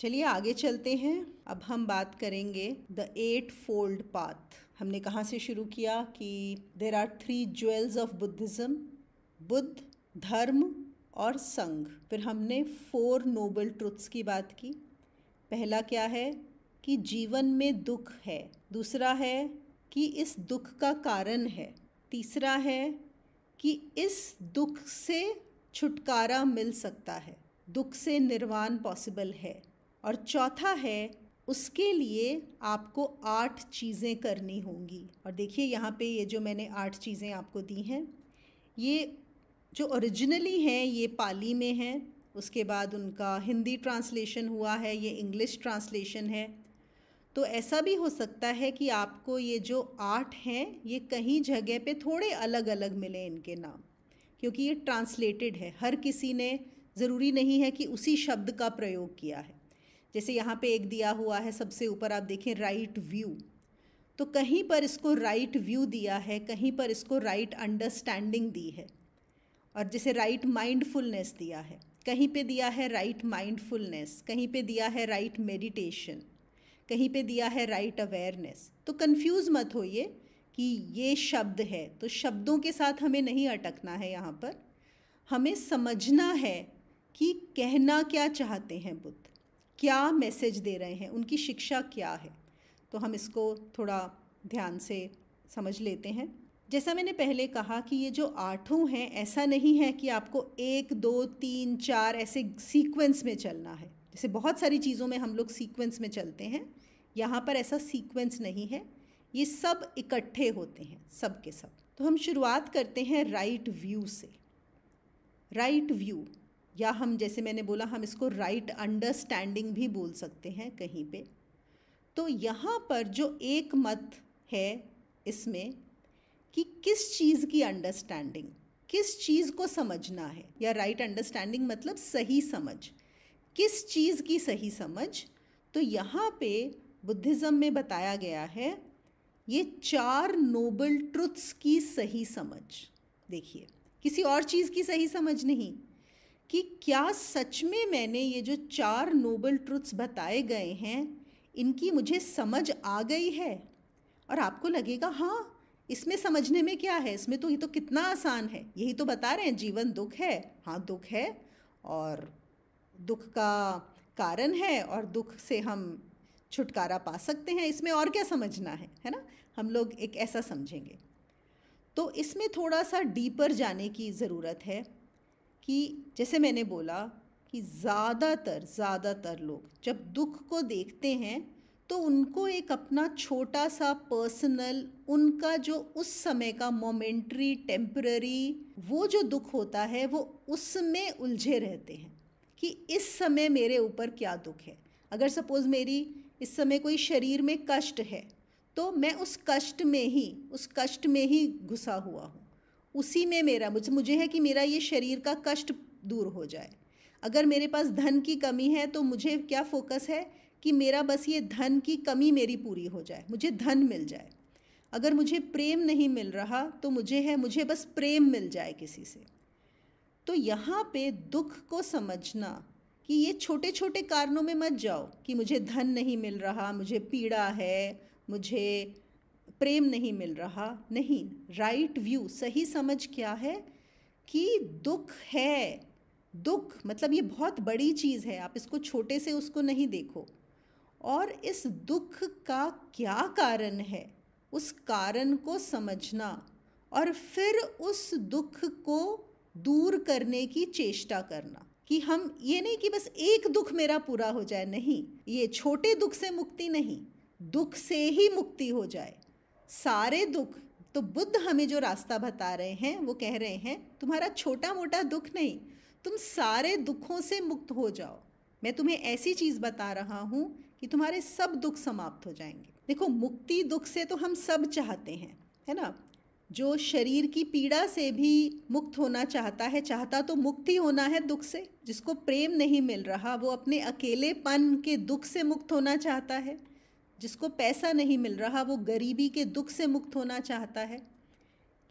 चलिए आगे चलते हैं अब हम बात करेंगे द एट फोल्ड पाथ हमने कहाँ से शुरू किया कि there are three jewels of Buddhism Buddha dharma और संघ फिर हमने फोर नोबल ट्रुथ्स की बात की पहला क्या है कि जीवन में दुख है दूसरा है कि इस दुख का कारण है तीसरा है कि इस दुख से छुटकारा मिल सकता है दुख से निर्वाण पॉसिबल है और चौथा है उसके लिए आपको आठ चीज़ें करनी होंगी और देखिए यहाँ पे ये जो मैंने आठ चीज़ें आपको दी हैं ये जो ओरिजिनली हैं ये पाली में हैं उसके बाद उनका हिंदी ट्रांसलेशन हुआ है ये इंग्लिश ट्रांसलेशन है तो ऐसा भी हो सकता है कि आपको ये जो आठ हैं ये कहीं जगह पे थोड़े अलग अलग मिले इनके नाम क्योंकि ये ट्रांसलेटेड है हर किसी ने ज़रूरी नहीं है कि उसी शब्द का प्रयोग किया है जैसे यहाँ पे एक दिया हुआ है सबसे ऊपर आप देखें राइट व्यू तो कहीं पर इसको राइट व्यू दिया है कहीं पर इसको राइट अंडरस्टैंडिंग दी है और जैसे राइट माइंडफुलनेस दिया है कहीं पे दिया है राइट माइंडफुलनेस कहीं पे दिया है राइट मेडिटेशन कहीं पे दिया है राइट अवेयरनेस तो कंफ्यूज मत होइए कि ये शब्द है तो शब्दों के साथ हमें नहीं अटकना है यहाँ पर हमें समझना है कि कहना क्या चाहते हैं बुद्ध क्या मैसेज दे रहे हैं उनकी शिक्षा क्या है तो हम इसको थोड़ा ध्यान से समझ लेते हैं जैसा मैंने पहले कहा कि ये जो आठों हैं ऐसा नहीं है कि आपको एक दो तीन चार ऐसे सीक्वेंस में चलना है जैसे बहुत सारी चीज़ों में हम लोग सीक्वेंस में चलते हैं यहाँ पर ऐसा सीक्वेंस नहीं है ये सब इकट्ठे होते हैं सब के सब तो हम शुरुआत करते हैं राइट व्यू से राइट व्यू या हम जैसे मैंने बोला हम इसको राइट अंडरस्टैंडिंग भी बोल सकते हैं कहीं पे तो यहाँ पर जो एक मत है इसमें कि किस चीज़ की अंडरस्टैंडिंग किस चीज़ को समझना है या राइट अंडरस्टैंडिंग मतलब सही समझ किस चीज़ की सही समझ तो यहाँ पे बुद्धिज़्म में बताया गया है ये चार नोबल ट्रुथ्स की सही समझ देखिए किसी और चीज़ की सही समझ नहीं कि क्या सच में मैंने ये जो चार नोबल ट्रुथ्स बताए गए हैं इनकी मुझे समझ आ गई है और आपको लगेगा हाँ इसमें समझने में क्या है इसमें तो ये तो कितना आसान है यही तो बता रहे हैं जीवन दुख है हाँ दुख है और दुख का कारण है और दुख से हम छुटकारा पा सकते हैं इसमें और क्या समझना है है ना हम लोग एक ऐसा समझेंगे तो इसमें थोड़ा सा डीपर जाने की ज़रूरत है कि जैसे मैंने बोला कि ज़्यादातर ज़्यादातर लोग जब दुख को देखते हैं तो उनको एक अपना छोटा सा पर्सनल उनका जो उस समय का मोमेंट्री टेम्प्ररी वो जो दुख होता है वो उसमें उलझे रहते हैं कि इस समय मेरे ऊपर क्या दुख है अगर सपोज़ मेरी इस समय कोई शरीर में कष्ट है तो मैं उस कष्ट में ही उस कष्ट में ही घुसा हुआ हूँ उसी में मेरा मुझे मुझे है कि मेरा ये शरीर का कष्ट दूर हो जाए अगर मेरे पास धन की कमी है तो मुझे क्या फोकस है कि मेरा बस ये धन की कमी मेरी पूरी हो जाए मुझे धन मिल जाए अगर मुझे प्रेम नहीं मिल रहा तो मुझे है मुझे बस प्रेम मिल जाए किसी से तो यहाँ पे दुख को समझना कि ये छोटे छोटे कारणों में मत जाओ कि मुझे धन नहीं मिल रहा मुझे पीड़ा है मुझे प्रेम नहीं मिल रहा नहीं राइट व्यू सही समझ क्या है कि दुख है दुख मतलब ये बहुत बड़ी चीज़ है आप इसको छोटे से उसको नहीं देखो और इस दुख का क्या कारण है उस कारण को समझना और फिर उस दुख को दूर करने की चेष्टा करना कि हम ये नहीं कि बस एक दुख मेरा पूरा हो जाए नहीं ये छोटे दुख से मुक्ति नहीं दुख से ही मुक्ति हो जाए सारे दुख तो बुद्ध हमें जो रास्ता बता रहे हैं वो कह रहे हैं तुम्हारा छोटा मोटा दुख नहीं तुम सारे दुखों से मुक्त हो जाओ मैं तुम्हें ऐसी चीज़ बता रहा हूँ कि तुम्हारे सब दुख समाप्त हो जाएंगे देखो मुक्ति दुख से तो हम सब चाहते हैं है ना जो शरीर की पीड़ा से भी मुक्त होना चाहता है चाहता तो मुक्ति होना है दुख से जिसको प्रेम नहीं मिल रहा वो अपने अकेलेपन के दुख से मुक्त होना चाहता है जिसको पैसा नहीं मिल रहा वो गरीबी के दुख से मुक्त होना चाहता है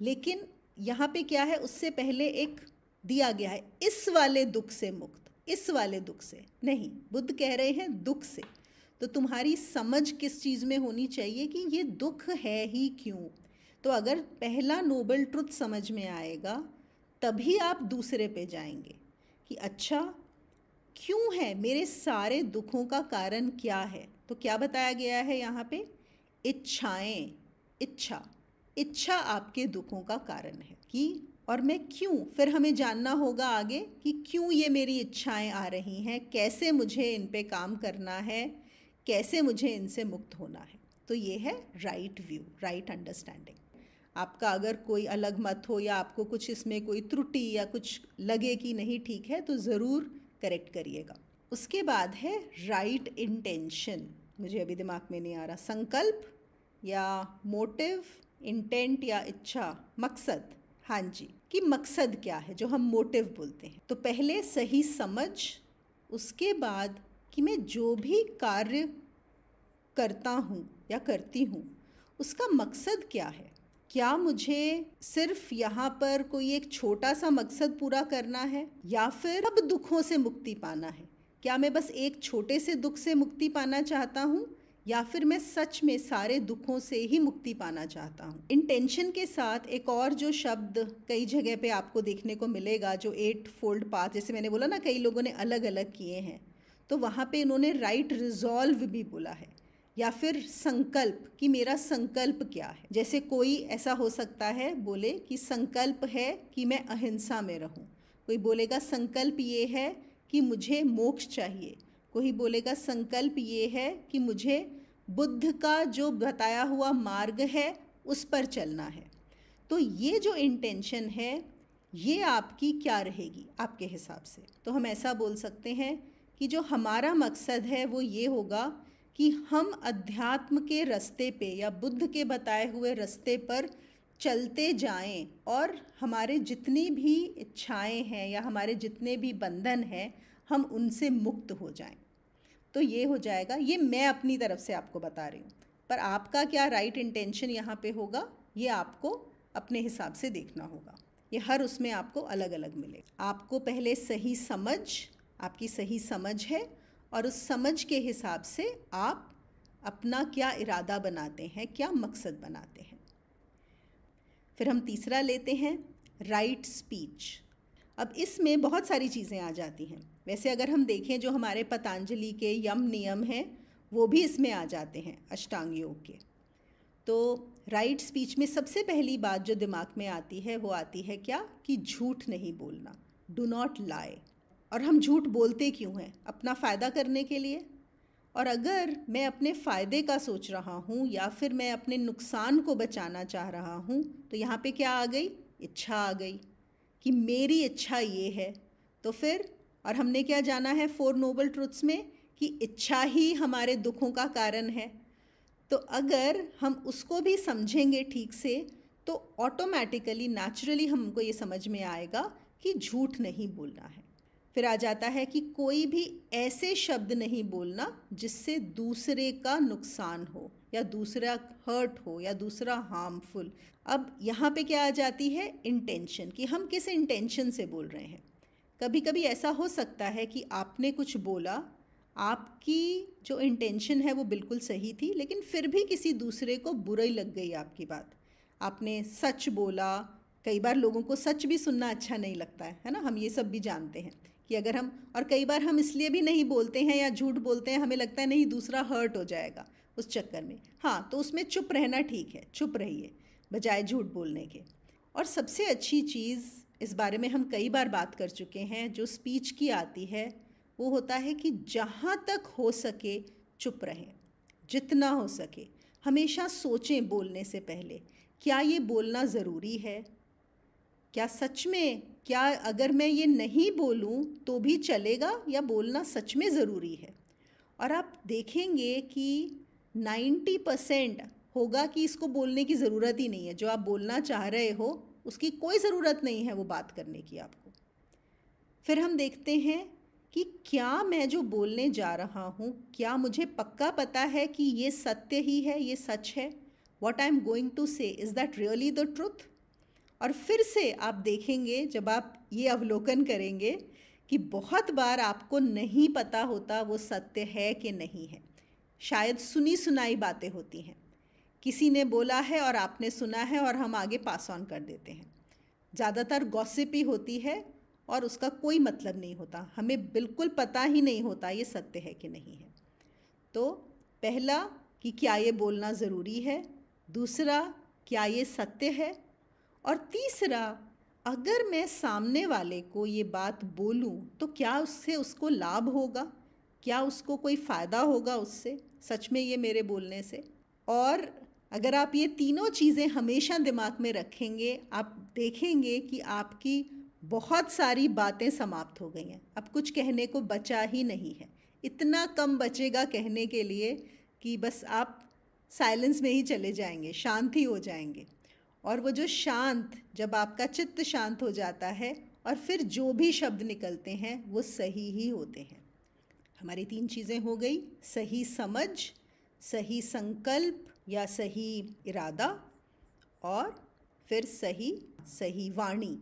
लेकिन यहाँ पे क्या है उससे पहले एक दिया गया है इस वाले दुख से मुक्त इस वाले दुख से नहीं बुद्ध कह रहे हैं दुख से तो तुम्हारी समझ किस चीज़ में होनी चाहिए कि ये दुख है ही क्यों तो अगर पहला नोबल ट्रुथ समझ में आएगा तभी आप दूसरे पे जाएंगे कि अच्छा क्यों है मेरे सारे दुखों का कारण क्या है तो क्या बताया गया है यहाँ पे इच्छाएं इच्छा इच्छा आपके दुखों का कारण है कि और मैं क्यों फिर हमें जानना होगा आगे कि क्यों ये मेरी इच्छाएं आ रही हैं कैसे मुझे इन पे काम करना है कैसे मुझे इनसे मुक्त होना है तो ये है राइट व्यू राइट अंडरस्टैंडिंग आपका अगर कोई अलग मत हो या आपको कुछ इसमें कोई त्रुटि या कुछ लगे कि नहीं ठीक है तो ज़रूर करेक्ट करिएगा उसके बाद है राइट इंटेंशन मुझे अभी दिमाग में नहीं आ रहा संकल्प या मोटिव इंटेंट या इच्छा मकसद हाँ जी कि मकसद क्या है जो हम मोटिव बोलते हैं तो पहले सही समझ उसके बाद कि मैं जो भी कार्य करता हूँ या करती हूँ उसका मकसद क्या है क्या मुझे सिर्फ यहाँ पर कोई एक छोटा सा मकसद पूरा करना है या फिर अब दुखों से मुक्ति पाना है क्या मैं बस एक छोटे से दुख से मुक्ति पाना चाहता हूँ या फिर मैं सच में सारे दुखों से ही मुक्ति पाना चाहता हूँ इंटेंशन के साथ एक और जो शब्द कई जगह पे आपको देखने को मिलेगा जो एट फोल्ड पाथ जैसे मैंने बोला ना कई लोगों ने अलग अलग किए हैं तो वहाँ पे इन्होंने राइट रिजॉल्व भी बोला है या फिर संकल्प कि मेरा संकल्प क्या है जैसे कोई ऐसा हो सकता है बोले कि संकल्प है कि मैं अहिंसा में रहूँ कोई बोलेगा संकल्प ये है कि मुझे मोक्ष चाहिए कोई बोलेगा संकल्प ये है कि मुझे बुद्ध का जो बताया हुआ मार्ग है उस पर चलना है तो ये जो इंटेंशन है ये आपकी क्या रहेगी आपके हिसाब से तो हम ऐसा बोल सकते हैं कि जो हमारा मकसद है वो ये होगा कि हम अध्यात्म के रास्ते पे या बुद्ध के बताए हुए रास्ते पर चलते जाएं और हमारे जितनी भी इच्छाएं हैं या हमारे जितने भी बंधन हैं हम उनसे मुक्त हो जाएं तो ये हो जाएगा ये मैं अपनी तरफ से आपको बता रही हूँ पर आपका क्या राइट इंटेंशन यहाँ पे होगा ये आपको अपने हिसाब से देखना होगा ये हर उसमें आपको अलग अलग मिलेगा आपको पहले सही समझ आपकी सही समझ है और उस समझ के हिसाब से आप अपना क्या इरादा बनाते हैं क्या मकसद बनाते हैं फिर हम तीसरा लेते हैं राइट स्पीच अब इसमें बहुत सारी चीज़ें आ जाती हैं वैसे अगर हम देखें जो हमारे पतंजलि के यम नियम हैं वो भी इसमें आ जाते हैं अष्टांग योग के तो राइट स्पीच में सबसे पहली बात जो दिमाग में आती है वो आती है क्या कि झूठ नहीं बोलना डू नॉट लाए और हम झूठ बोलते क्यों हैं अपना फ़ायदा करने के लिए और अगर मैं अपने फ़ायदे का सोच रहा हूँ या फिर मैं अपने नुकसान को बचाना चाह रहा हूँ तो यहाँ पे क्या आ गई इच्छा आ गई कि मेरी इच्छा ये है तो फिर और हमने क्या जाना है फोर नोबल ट्रुथ्स में कि इच्छा ही हमारे दुखों का कारण है तो अगर हम उसको भी समझेंगे ठीक से तो ऑटोमेटिकली नेचुरली हमको ये समझ में आएगा कि झूठ नहीं बोलना है फिर आ जाता है कि कोई भी ऐसे शब्द नहीं बोलना जिससे दूसरे का नुकसान हो या दूसरा हर्ट हो या दूसरा हार्मफुल अब यहाँ पे क्या आ जाती है इंटेंशन कि हम किस इंटेंशन से बोल रहे हैं कभी कभी ऐसा हो सकता है कि आपने कुछ बोला आपकी जो इंटेंशन है वो बिल्कुल सही थी लेकिन फिर भी किसी दूसरे को बुरी लग गई आपकी बात आपने सच बोला कई बार लोगों को सच भी सुनना अच्छा नहीं लगता है है ना हम ये सब भी जानते हैं कि अगर हम और कई बार हम इसलिए भी नहीं बोलते हैं या झूठ बोलते हैं हमें लगता है नहीं दूसरा हर्ट हो जाएगा उस चक्कर में हाँ तो उसमें चुप रहना ठीक है चुप रहिए बजाय झूठ बोलने के और सबसे अच्छी चीज़ इस बारे में हम कई बार बात कर चुके हैं जो स्पीच की आती है वो होता है कि जहाँ तक हो सके चुप रहें जितना हो सके हमेशा सोचें बोलने से पहले क्या ये बोलना ज़रूरी है क्या सच में क्या अगर मैं ये नहीं बोलूँ तो भी चलेगा या बोलना सच में ज़रूरी है और आप देखेंगे कि 90 परसेंट होगा कि इसको बोलने की ज़रूरत ही नहीं है जो आप बोलना चाह रहे हो उसकी कोई ज़रूरत नहीं है वो बात करने की आपको फिर हम देखते हैं कि क्या मैं जो बोलने जा रहा हूँ क्या मुझे पक्का पता है कि ये सत्य ही है ये सच है what I am going to say is that really the truth और फिर से आप देखेंगे जब आप ये अवलोकन करेंगे कि बहुत बार आपको नहीं पता होता वो सत्य है कि नहीं है शायद सुनी सुनाई बातें होती हैं किसी ने बोला है और आपने सुना है और हम आगे पास ऑन कर देते हैं ज़्यादातर गॉसिप ही होती है और उसका कोई मतलब नहीं होता हमें बिल्कुल पता ही नहीं होता ये सत्य है कि नहीं है तो पहला कि क्या ये बोलना ज़रूरी है दूसरा क्या ये सत्य है और तीसरा अगर मैं सामने वाले को ये बात बोलूं तो क्या उससे उसको लाभ होगा क्या उसको कोई फ़ायदा होगा उससे सच में ये मेरे बोलने से और अगर आप ये तीनों चीज़ें हमेशा दिमाग में रखेंगे आप देखेंगे कि आपकी बहुत सारी बातें समाप्त हो गई हैं अब कुछ कहने को बचा ही नहीं है इतना कम बचेगा कहने के लिए कि बस आप साइलेंस में ही चले जाएंगे शांति हो जाएंगे और वो जो शांत जब आपका चित्त शांत हो जाता है और फिर जो भी शब्द निकलते हैं वो सही ही होते हैं हमारी तीन चीज़ें हो गई सही समझ सही संकल्प या सही इरादा और फिर सही सही वाणी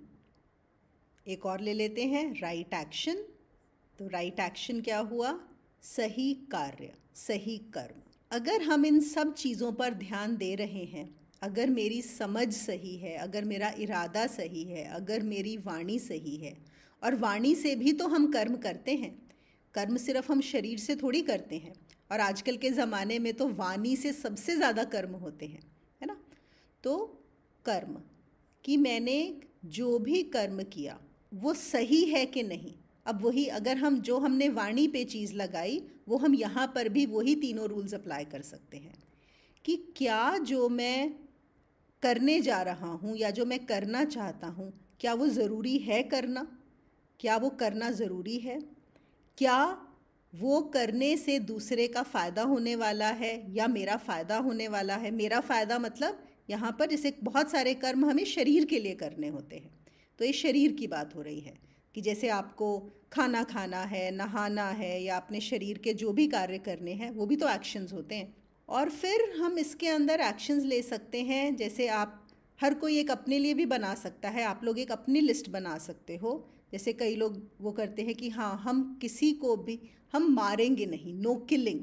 एक और ले लेते हैं राइट एक्शन तो राइट एक्शन क्या हुआ सही कार्य सही कर्म अगर हम इन सब चीज़ों पर ध्यान दे रहे हैं अगर मेरी समझ सही है अगर मेरा इरादा सही है अगर मेरी वाणी सही है और वाणी से भी तो हम कर्म करते हैं कर्म सिर्फ हम शरीर से थोड़ी करते हैं और आजकल के ज़माने में तो वाणी से सबसे ज़्यादा कर्म होते हैं है ना तो कर्म कि मैंने जो भी कर्म किया वो सही है कि नहीं अब वही अगर हम जो हमने वाणी पे चीज़ लगाई वो हम यहाँ पर भी वही तीनों रूल्स अप्लाई कर सकते हैं कि क्या जो मैं करने जा रहा हूँ या जो मैं करना चाहता हूँ क्या वो ज़रूरी है करना क्या वो करना ज़रूरी है क्या वो करने से दूसरे का फ़ायदा होने वाला है या मेरा फ़ायदा होने वाला है मेरा फ़ायदा मतलब यहाँ पर जैसे बहुत सारे कर्म हमें शरीर के लिए करने होते हैं तो ये शरीर की बात हो रही है कि जैसे आपको खाना खाना है नहाना है या अपने शरीर के जो भी कार्य करने हैं वो भी तो एक्शंस होते हैं और फिर हम इसके अंदर एक्शंस ले सकते हैं जैसे आप हर कोई एक अपने लिए भी बना सकता है आप लोग एक अपनी लिस्ट बना सकते हो जैसे कई लोग वो करते हैं कि हाँ हम किसी को भी हम मारेंगे नहीं नो किलिंग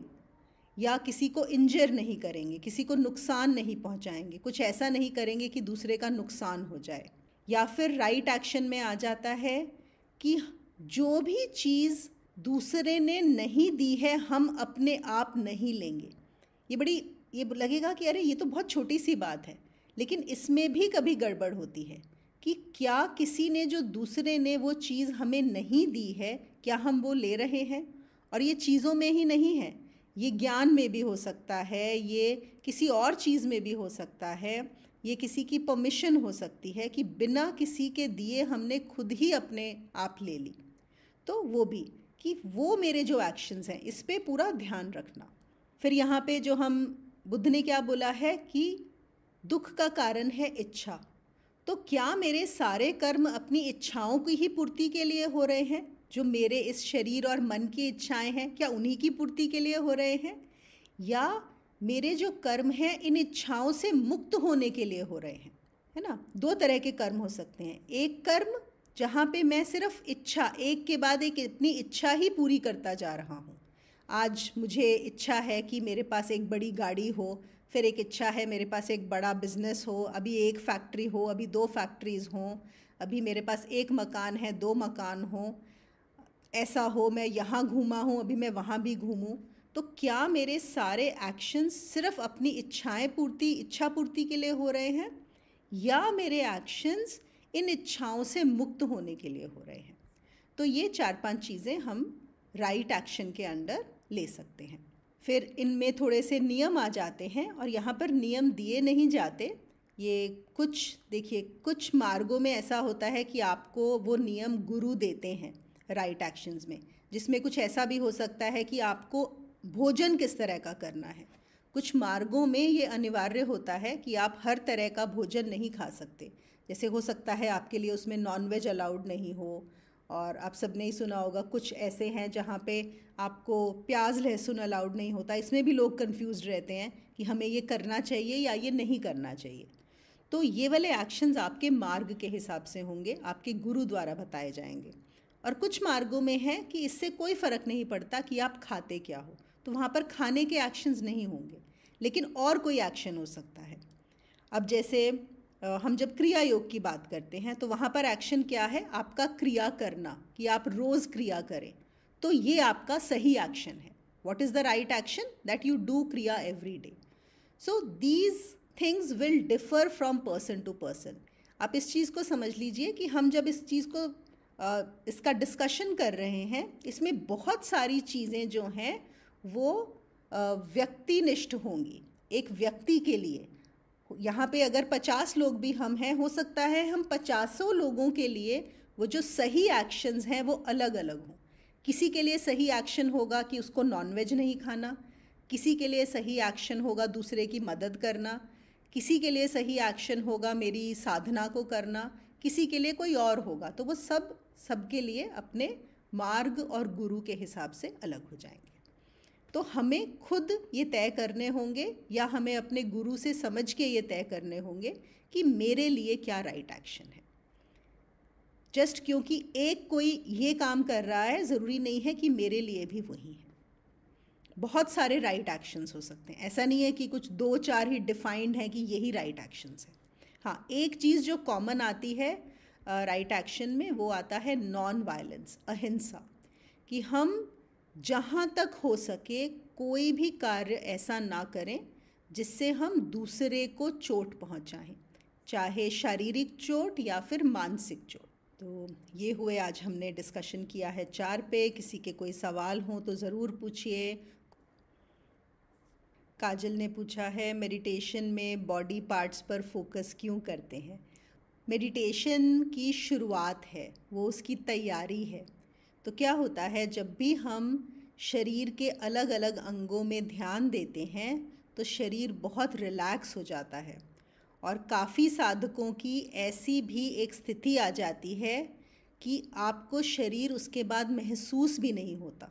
या किसी को इंजर नहीं करेंगे किसी को नुकसान नहीं पहुंचाएंगे कुछ ऐसा नहीं करेंगे कि दूसरे का नुकसान हो जाए या फिर राइट एक्शन में आ जाता है कि जो भी चीज़ दूसरे ने नहीं दी है हम अपने आप नहीं लेंगे ये बड़ी ये लगेगा कि अरे ये तो बहुत छोटी सी बात है लेकिन इसमें भी कभी गड़बड़ होती है कि क्या किसी ने जो दूसरे ने वो चीज़ हमें नहीं दी है क्या हम वो ले रहे हैं और ये चीज़ों में ही नहीं है ये ज्ञान में भी हो सकता है ये किसी और चीज़ में भी हो सकता है ये किसी की परमिशन हो सकती है कि बिना किसी के दिए हमने खुद ही अपने आप ले ली तो वो भी कि वो मेरे जो एक्शंस हैं इस पर पूरा ध्यान रखना फिर यहाँ पे जो हम बुद्ध ने क्या बोला है कि दुख का कारण है इच्छा तो क्या मेरे सारे कर्म अपनी इच्छाओं की ही पूर्ति के लिए हो रहे हैं जो मेरे इस शरीर और मन की इच्छाएं हैं क्या उन्हीं की पूर्ति के लिए हो रहे हैं या मेरे जो कर्म हैं इन इच्छाओं से मुक्त होने के लिए हो रहे हैं है ना दो तरह के कर्म हो सकते हैं एक कर्म जहाँ पे मैं सिर्फ इच्छा एक के बाद एक अपनी इच्छा ही पूरी करता जा रहा हूँ आज मुझे इच्छा है कि मेरे पास एक बड़ी गाड़ी हो फिर एक इच्छा है मेरे पास एक बड़ा बिजनेस हो अभी एक फैक्ट्री हो अभी दो फैक्ट्रीज़ हों अभी मेरे पास एक मकान है दो मकान हो ऐसा हो मैं यहाँ घूमा हूँ अभी मैं वहाँ भी घूमूँ तो क्या मेरे सारे एक्शंस सिर्फ अपनी इच्छाएं पूर्ति इच्छा पूर्ति के लिए हो रहे हैं या मेरे एक्शंस इन इच्छाओं से मुक्त होने के लिए हो रहे हैं तो ये चार पांच चीज़ें हम राइट right एक्शन के अंडर ले सकते हैं फिर इनमें थोड़े से नियम आ जाते हैं और यहाँ पर नियम दिए नहीं जाते ये कुछ देखिए कुछ मार्गों में ऐसा होता है कि आपको वो नियम गुरु देते हैं राइट एक्शंस में जिसमें कुछ ऐसा भी हो सकता है कि आपको भोजन किस तरह का करना है कुछ मार्गों में ये अनिवार्य होता है कि आप हर तरह का भोजन नहीं खा सकते जैसे हो सकता है आपके लिए उसमें नॉनवेज अलाउड नहीं हो और आप सब ने ही सुना होगा कुछ ऐसे हैं जहाँ पे आपको प्याज लहसुन अलाउड नहीं होता इसमें भी लोग कंफ्यूज रहते हैं कि हमें ये करना चाहिए या ये नहीं करना चाहिए तो ये वाले एक्शंस आपके मार्ग के हिसाब से होंगे आपके गुरु द्वारा बताए जाएंगे और कुछ मार्गों में है कि इससे कोई फ़र्क नहीं पड़ता कि आप खाते क्या हो तो वहाँ पर खाने के एक्शंस नहीं होंगे लेकिन और कोई एक्शन हो सकता है अब जैसे हम जब क्रिया योग की बात करते हैं तो वहाँ पर एक्शन क्या है आपका क्रिया करना कि आप रोज़ क्रिया करें तो ये आपका सही एक्शन है what is the right action that you do क्रिया every day so these things will differ from person to person आप इस चीज़ को समझ लीजिए कि हम जब इस चीज़ को इसका डिस्कशन कर रहे हैं इसमें बहुत सारी चीज़ें जो हैं वो व्यक्तिनिष्ठ होंगी एक व्यक्ति के लिए यहाँ पे अगर पचास लोग भी हम हैं हो सकता है हम पचासों लोगों के लिए वो जो सही एक्शंस हैं वो अलग अलग हों किसी के लिए सही एक्शन होगा कि उसको नॉनवेज नहीं खाना किसी के लिए सही एक्शन होगा दूसरे की मदद करना किसी के लिए सही एक्शन होगा मेरी साधना को करना किसी के लिए कोई और होगा तो वो सब सबके लिए अपने मार्ग और गुरु के हिसाब से अलग हो जाएंगे तो हमें खुद ये तय करने होंगे या हमें अपने गुरु से समझ के ये तय करने होंगे कि मेरे लिए क्या राइट एक्शन है जस्ट क्योंकि एक कोई ये काम कर रहा है ज़रूरी नहीं है कि मेरे लिए भी वही है बहुत सारे राइट right एक्शंस हो सकते हैं ऐसा नहीं है कि कुछ दो चार ही डिफाइंड हैं कि यही राइट right एक्शंस हैं हाँ एक चीज़ जो कॉमन आती है राइट uh, एक्शन right में वो आता है नॉन वायलेंस अहिंसा कि हम जहाँ तक हो सके कोई भी कार्य ऐसा ना करें जिससे हम दूसरे को चोट पहुँचाएँ चाहे शारीरिक चोट या फिर मानसिक चोट तो ये हुए आज हमने डिस्कशन किया है चार पे किसी के कोई सवाल हो तो ज़रूर पूछिए काजल ने पूछा है मेडिटेशन में बॉडी पार्ट्स पर फोकस क्यों करते हैं मेडिटेशन की शुरुआत है वो उसकी तैयारी है तो क्या होता है जब भी हम शरीर के अलग अलग अंगों में ध्यान देते हैं तो शरीर बहुत रिलैक्स हो जाता है और काफ़ी साधकों की ऐसी भी एक स्थिति आ जाती है कि आपको शरीर उसके बाद महसूस भी नहीं होता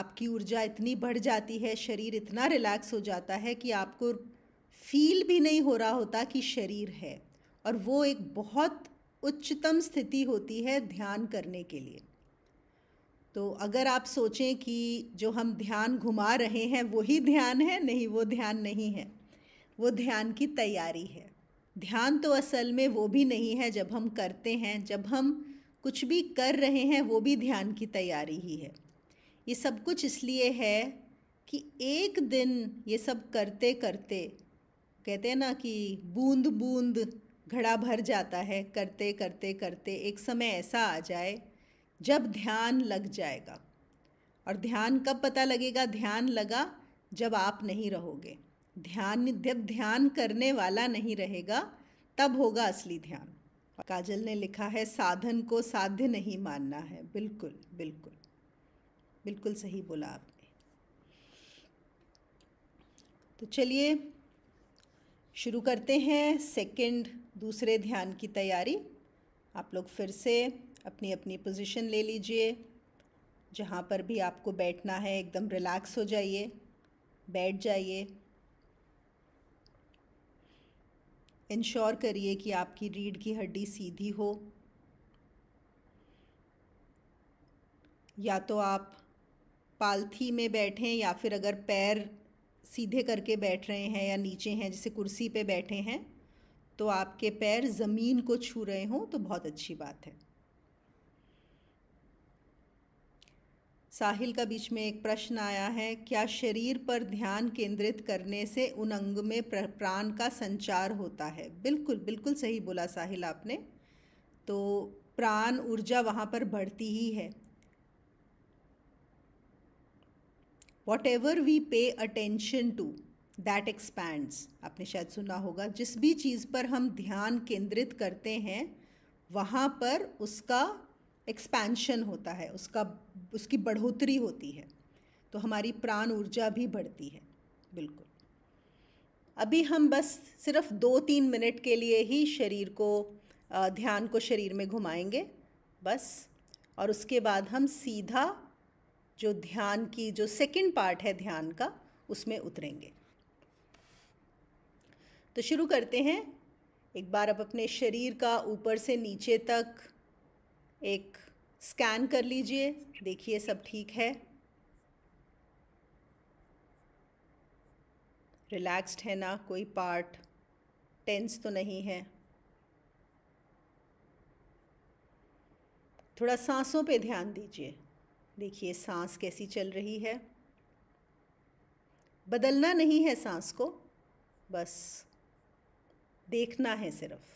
आपकी ऊर्जा इतनी बढ़ जाती है शरीर इतना रिलैक्स हो जाता है कि आपको फील भी नहीं हो रहा होता कि शरीर है और वो एक बहुत उच्चतम स्थिति होती है ध्यान करने के लिए तो अगर आप सोचें कि जो हम ध्यान घुमा रहे हैं वही ध्यान है नहीं वो ध्यान नहीं है वो ध्यान की तैयारी है ध्यान तो असल में वो भी नहीं है जब हम करते हैं जब हम कुछ भी कर रहे हैं वो भी ध्यान की तैयारी ही है ये सब कुछ इसलिए है कि एक दिन ये सब करते करते कहते हैं ना कि बूंद बूंद घड़ा भर जाता है करते करते करते एक समय ऐसा आ जाए जब ध्यान लग जाएगा और ध्यान कब पता लगेगा ध्यान लगा जब आप नहीं रहोगे ध्यान जब ध्यान करने वाला नहीं रहेगा तब होगा असली ध्यान काजल ने लिखा है साधन को साध्य नहीं मानना है बिल्कुल बिल्कुल बिल्कुल सही बोला आपने तो चलिए शुरू करते हैं सेकंड दूसरे ध्यान की तैयारी आप लोग फिर से अपनी अपनी पोजीशन ले लीजिए जहाँ पर भी आपको बैठना है एकदम रिलैक्स हो जाइए बैठ जाइए इंश्योर करिए कि आपकी रीढ़ की हड्डी सीधी हो या तो आप पालथी में बैठें या फिर अगर पैर सीधे करके बैठ रहे हैं या नीचे हैं जैसे कुर्सी पे बैठे हैं तो आपके पैर ज़मीन को छू रहे हों तो बहुत अच्छी बात है साहिल का बीच में एक प्रश्न आया है क्या शरीर पर ध्यान केंद्रित करने से उन अंग में प्राण का संचार होता है बिल्कुल बिल्कुल सही बोला साहिल आपने तो प्राण ऊर्जा वहाँ पर बढ़ती ही है whatever we pay attention to that expands आपने शायद सुना होगा जिस भी चीज़ पर हम ध्यान केंद्रित करते हैं वहाँ पर उसका एक्सपेंशन होता है उसका उसकी बढ़ोतरी होती है तो हमारी प्राण ऊर्जा भी बढ़ती है बिल्कुल अभी हम बस सिर्फ दो तीन मिनट के लिए ही शरीर को ध्यान को शरीर में घुमाएंगे बस और उसके बाद हम सीधा जो ध्यान की जो सेकंड पार्ट है ध्यान का उसमें उतरेंगे तो शुरू करते हैं एक बार आप अपने शरीर का ऊपर से नीचे तक एक स्कैन कर लीजिए देखिए सब ठीक है रिलैक्स्ड है ना कोई पार्ट टेंस तो नहीं है थोड़ा सांसों पे ध्यान दीजिए देखिए सांस कैसी चल रही है बदलना नहीं है सांस को बस देखना है सिर्फ़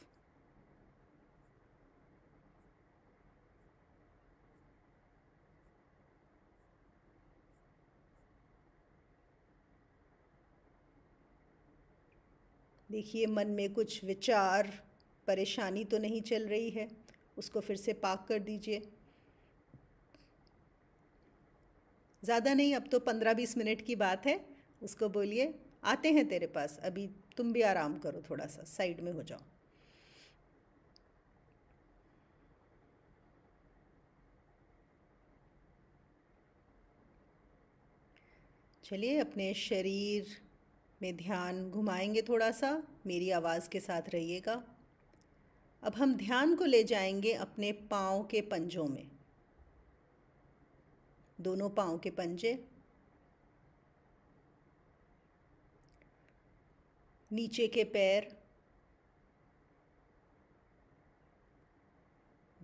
देखिए मन में कुछ विचार परेशानी तो नहीं चल रही है उसको फिर से पाक कर दीजिए ज़्यादा नहीं अब तो पंद्रह बीस मिनट की बात है उसको बोलिए आते हैं तेरे पास अभी तुम भी आराम करो थोड़ा सा साइड में हो जाओ चलिए अपने शरीर में ध्यान घुमाएंगे थोड़ा सा मेरी आवाज़ के साथ रहिएगा अब हम ध्यान को ले जाएंगे अपने पाँव के पंजों में दोनों पाँव के पंजे नीचे के पैर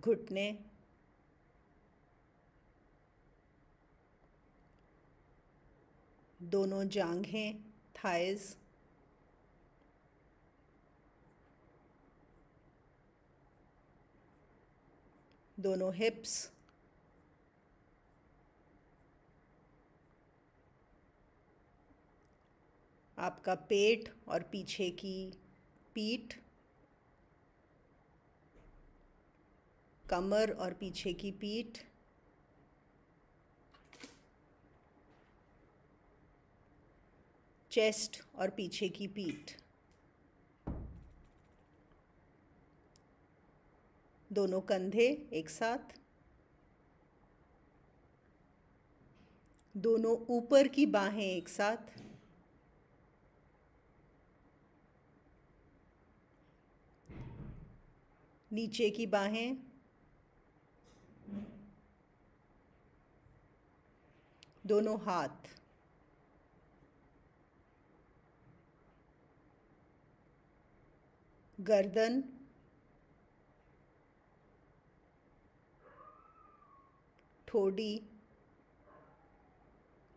घुटने दोनों जांघें thighs दोनों हिप्स आपका पेट और पीछे की पीठ कमर और पीछे की पीठ चेस्ट और पीछे की पीठ दोनों कंधे एक साथ दोनों ऊपर की बाहें एक साथ नीचे की बाहें दोनों हाथ गर्दन ठोडी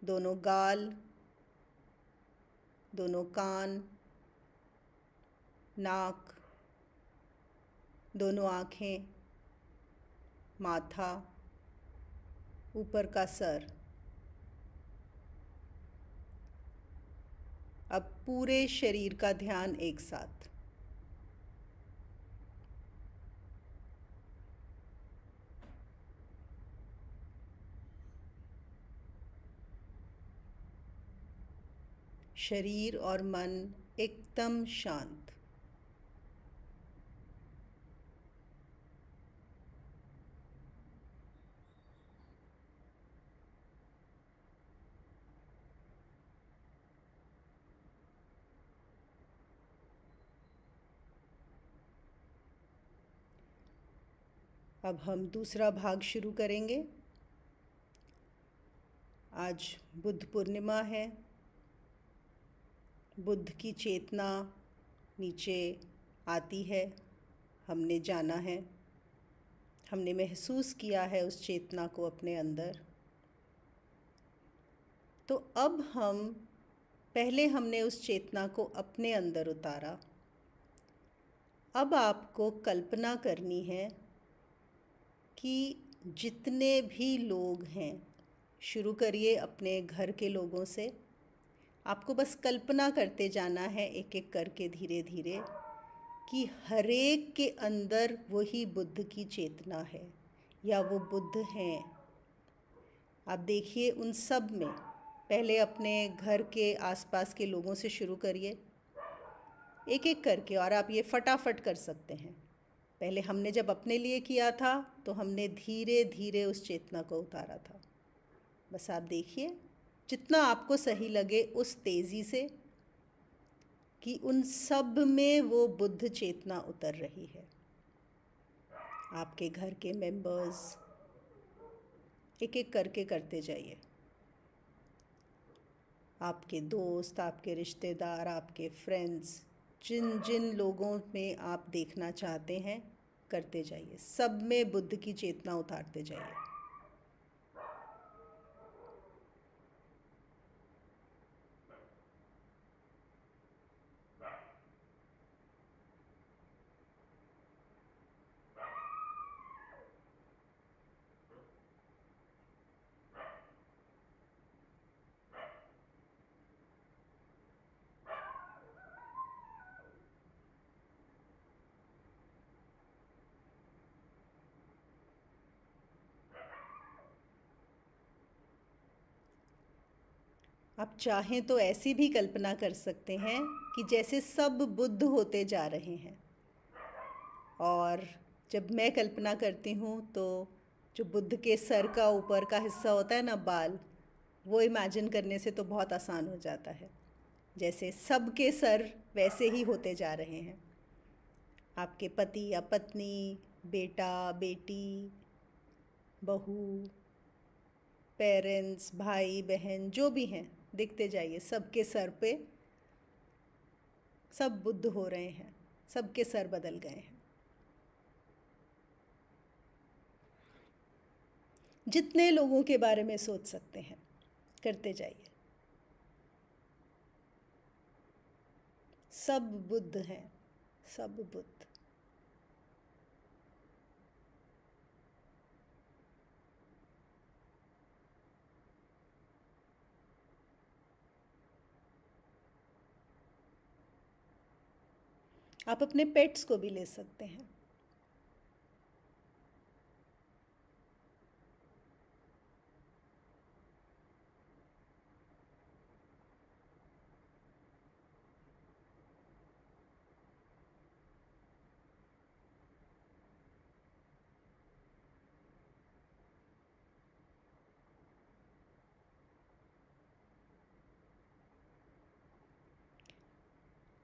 दोनों गाल दोनों कान नाक दोनों आँखें माथा ऊपर का सर अब पूरे शरीर का ध्यान एक साथ शरीर और मन एकदम शांत अब हम दूसरा भाग शुरू करेंगे आज बुद्ध पूर्णिमा है बुद्ध की चेतना नीचे आती है हमने जाना है हमने महसूस किया है उस चेतना को अपने अंदर तो अब हम पहले हमने उस चेतना को अपने अंदर उतारा अब आपको कल्पना करनी है कि जितने भी लोग हैं शुरू करिए अपने घर के लोगों से आपको बस कल्पना करते जाना है एक एक करके धीरे धीरे कि हरेक के अंदर वही बुद्ध की चेतना है या वो बुद्ध हैं आप देखिए उन सब में पहले अपने घर के आसपास के लोगों से शुरू करिए एक एक करके और आप ये फटाफट कर सकते हैं पहले हमने जब अपने लिए किया था तो हमने धीरे धीरे उस चेतना को उतारा था बस आप देखिए जितना आपको सही लगे उस तेज़ी से कि उन सब में वो बुद्ध चेतना उतर रही है आपके घर के मेंबर्स एक एक करके करते जाइए आपके दोस्त आपके रिश्तेदार आपके फ्रेंड्स जिन जिन लोगों में आप देखना चाहते हैं करते जाइए सब में बुद्ध की चेतना उतारते जाइए आप चाहें तो ऐसी भी कल्पना कर सकते हैं कि जैसे सब बुद्ध होते जा रहे हैं और जब मैं कल्पना करती हूँ तो जो बुद्ध के सर का ऊपर का हिस्सा होता है ना बाल वो इमेजिन करने से तो बहुत आसान हो जाता है जैसे सब के सर वैसे ही होते जा रहे हैं आपके पति या पत्नी बेटा बेटी बहू पेरेंट्स भाई बहन जो भी हैं देखते जाइए सबके सर पे सब बुद्ध हो रहे हैं सबके सर बदल गए हैं जितने लोगों के बारे में सोच सकते हैं करते जाइए सब बुद्ध हैं सब बुद्ध आप अपने पेट्स को भी ले सकते हैं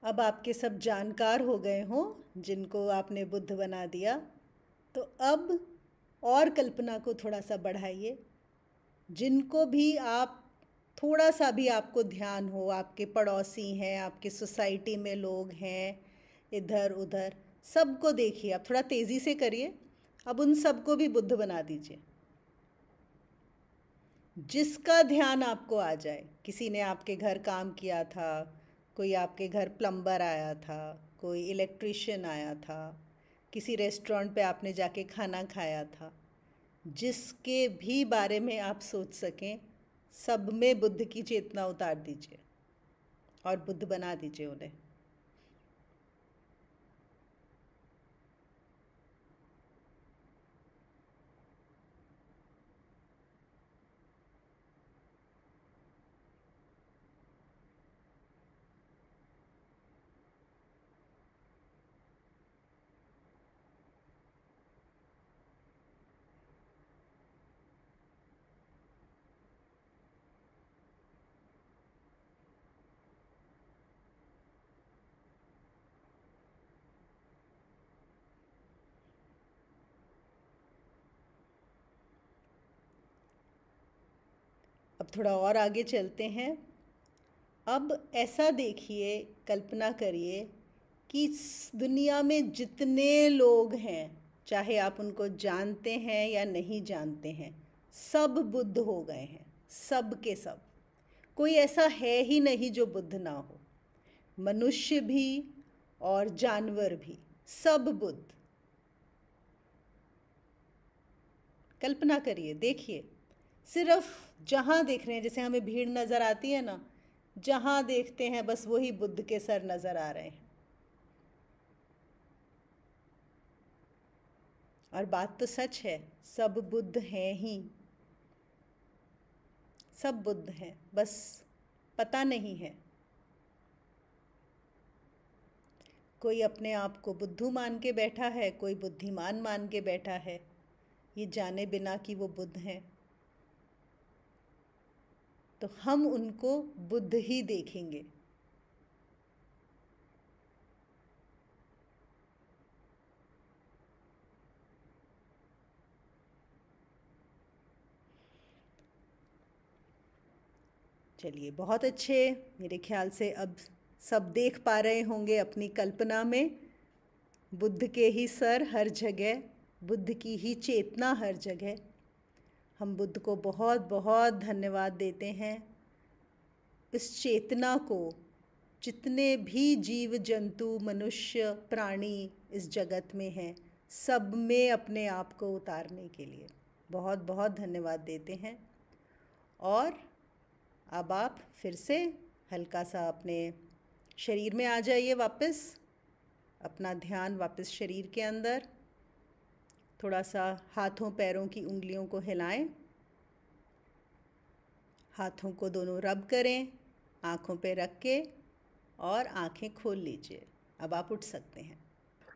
अब आपके सब जानकार हो गए हों जिनको आपने बुद्ध बना दिया तो अब और कल्पना को थोड़ा सा बढ़ाइए जिनको भी आप थोड़ा सा भी आपको ध्यान हो आपके पड़ोसी हैं आपके सोसाइटी में लोग हैं इधर उधर सबको देखिए आप थोड़ा तेज़ी से करिए अब उन सबको भी बुद्ध बना दीजिए जिसका ध्यान आपको आ जाए किसी ने आपके घर काम किया था कोई आपके घर प्लम्बर आया था कोई इलेक्ट्रिशियन आया था किसी रेस्टोरेंट पे आपने जाके खाना खाया था जिसके भी बारे में आप सोच सकें सब में बुद्ध की चेतना उतार दीजिए और बुद्ध बना दीजिए उन्हें अब थोड़ा और आगे चलते हैं अब ऐसा देखिए कल्पना करिए कि दुनिया में जितने लोग हैं चाहे आप उनको जानते हैं या नहीं जानते हैं सब बुद्ध हो गए हैं सब के सब कोई ऐसा है ही नहीं जो बुद्ध ना हो मनुष्य भी और जानवर भी सब बुद्ध कल्पना करिए देखिए सिर्फ जहाँ देख रहे हैं जैसे हमें भीड़ नज़र आती है ना जहाँ देखते हैं बस वही बुद्ध के सर नज़र आ रहे हैं और बात तो सच है सब बुद्ध हैं ही सब बुद्ध हैं बस पता नहीं है कोई अपने आप को बुद्धू मान के बैठा है कोई बुद्धिमान मान के बैठा है ये जाने बिना कि वो बुद्ध हैं तो हम उनको बुद्ध ही देखेंगे चलिए बहुत अच्छे मेरे ख्याल से अब सब देख पा रहे होंगे अपनी कल्पना में बुद्ध के ही सर हर जगह बुद्ध की ही चेतना हर जगह हम बुद्ध को बहुत बहुत धन्यवाद देते हैं इस चेतना को जितने भी जीव जंतु मनुष्य प्राणी इस जगत में हैं सब में अपने आप को उतारने के लिए बहुत बहुत धन्यवाद देते हैं और अब आप फिर से हल्का सा अपने शरीर में आ जाइए वापस अपना ध्यान वापस शरीर के अंदर थोड़ा सा हाथों पैरों की उंगलियों को हिलाएं हाथों को दोनों रब करें आँखों पे रख के और आँखें खोल लीजिए अब आप उठ सकते हैं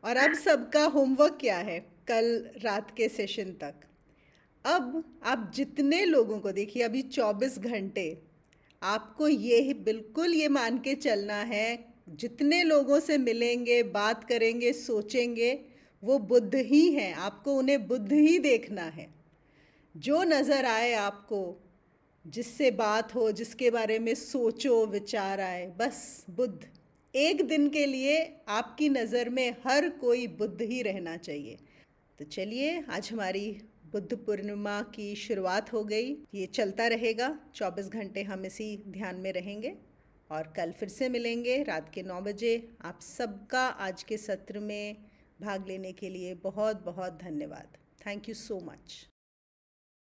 और अब सबका होमवर्क क्या है कल रात के सेशन तक अब आप जितने लोगों को देखिए अभी 24 घंटे आपको ये बिल्कुल ये मान के चलना है जितने लोगों से मिलेंगे बात करेंगे सोचेंगे वो बुद्ध ही हैं आपको उन्हें बुद्ध ही देखना है जो नज़र आए आपको जिससे बात हो जिसके बारे में सोचो विचार आए बस बुद्ध एक दिन के लिए आपकी नज़र में हर कोई बुद्ध ही रहना चाहिए तो चलिए आज हमारी बुद्ध पूर्णिमा की शुरुआत हो गई ये चलता रहेगा 24 घंटे हम इसी ध्यान में रहेंगे और कल फिर से मिलेंगे रात के नौ बजे आप सबका आज के सत्र में भाग लेने के लिए बहुत बहुत धन्यवाद थैंक यू सो मच